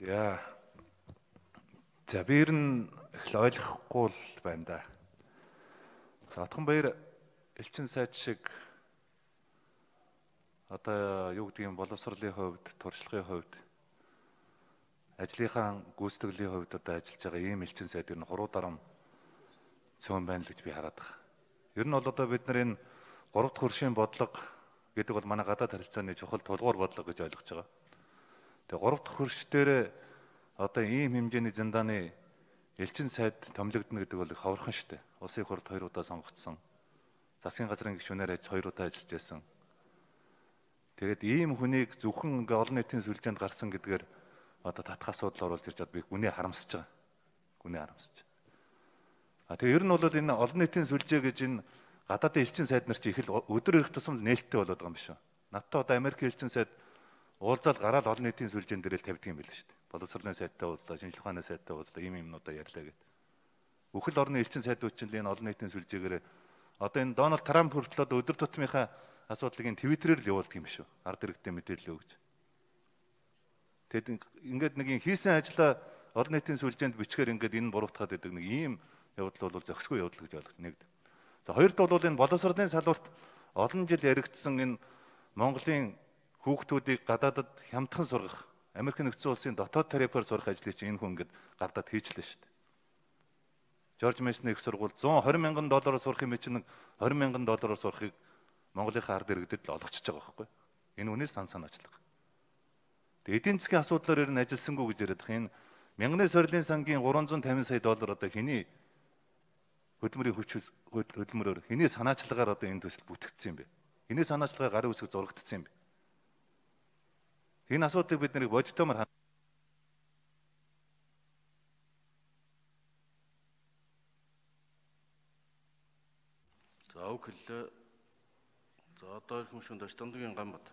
За. За биер нь их л ойлгохгүй л байна да. За отхон баяр элчин сайд шиг одоо юу гэдэг юм боловсролын хувьд, туршлагын хувьд ажлынхаа гүйцэтгэлийн хувьд одоо ажиллаж байгаа ийм элчин сайд ер нь хуруу дарам цөөн байна л гэж би хараад байгаа. Ер нь бол одоо бид нар энэ гурав дахь хөршийн бодлого гэдэг бол манай гадаад харилцааны чухал тулгуур бодлого гэж ойлгож байгаа. Тэгээ 3 дахь хөрш дээрээ одоо ийм хэмжээний зэндааны элчин сайд томилогдно гэдэг бол ховорхон шүү дээ. Улсын хурд 2 удаа сонгогдсон. Засгийн газрын гишүүнээр аж 2 удаа ажиллаж байсан. Тэгээд ийм хүнийг зөвхөн ингээ олон нийтийн сүлжээнд гарсан гэдгээр одоо татах асуудал орулж ирж чад би гүнээ харамсаж байгаа. Гүнээ харамсаж. А тэгээ ер нь бол энэ олон нийтийн сүлжээ гэж энэ гадаадын элчин сайд нар чи их л өдөр ирэх тусам нээлттэй болоод байгаа юм биш үү? Надтай одоо Америк элчин сайд уулзаал гараад олон нийтийн сүлжээн дээр л тавьдаг юм байл шүү дээ. Боловсролын сайттай уулзлаа, шинжилгээ хааны сайттай уулзлаа, ийм юмнуудаа ярьлаа гэд. Үхэл орны элчин сайдууд ч энэ олон нийтийн сүлжээгээр одоо энэ Дональд Трамп хүртэл өдөр тутмынхаа асуудлыг ин Твиттерээр л явуулдаг юм шүү. Ард иргэдэд мэдээлэл өгч. Тэгэд ингээд нэг юм хийсэн ажлаа олон нийтийн сүлжээнд бичгээр ингээд энэ буруутгаад байдаг нэг ийм явдал бол зөксгүй явдал гэж ойлгож нэгд. За хоёрт бол энэ боловсролын салбарт олон жил яригдсан энэ Монголын хүүхдүүдийг гадаадад хямдхан сургах Америк нэгдсэн улсын дотоод терапиор сурах ажлыг чинь энэ хүн ингээд гардаад хийчлээ шүү дээ. Жорж Мэсний их сургууль 120 мянган доллараар сурах юм чинь 20 мянган доллараар сурахыг Монголынхаа ард иргэдэд л олгочихж байгаа байхгүй юу? Энэ үнээс сан сан ажиллах. Тэгээ эдийн засгийн асуудлаар ер нь ажилласангүй гэж яриад их энэ мянганы сорилын сангийн 350 сая доллар одоо хэний хөдөлмөрийн хүч хөдөлмөрөөр хэний санаачлагаар одоо энэ төсөл бүтгэгдсэн юм бэ? Эний санаачлагаар гарын үсэг зурагдсан юм бэ? Энэ асуудыг бид нэрийг бодитомор хана. За үг хэллээ. За одоо их юм шүн дэш дундгийн гамбат.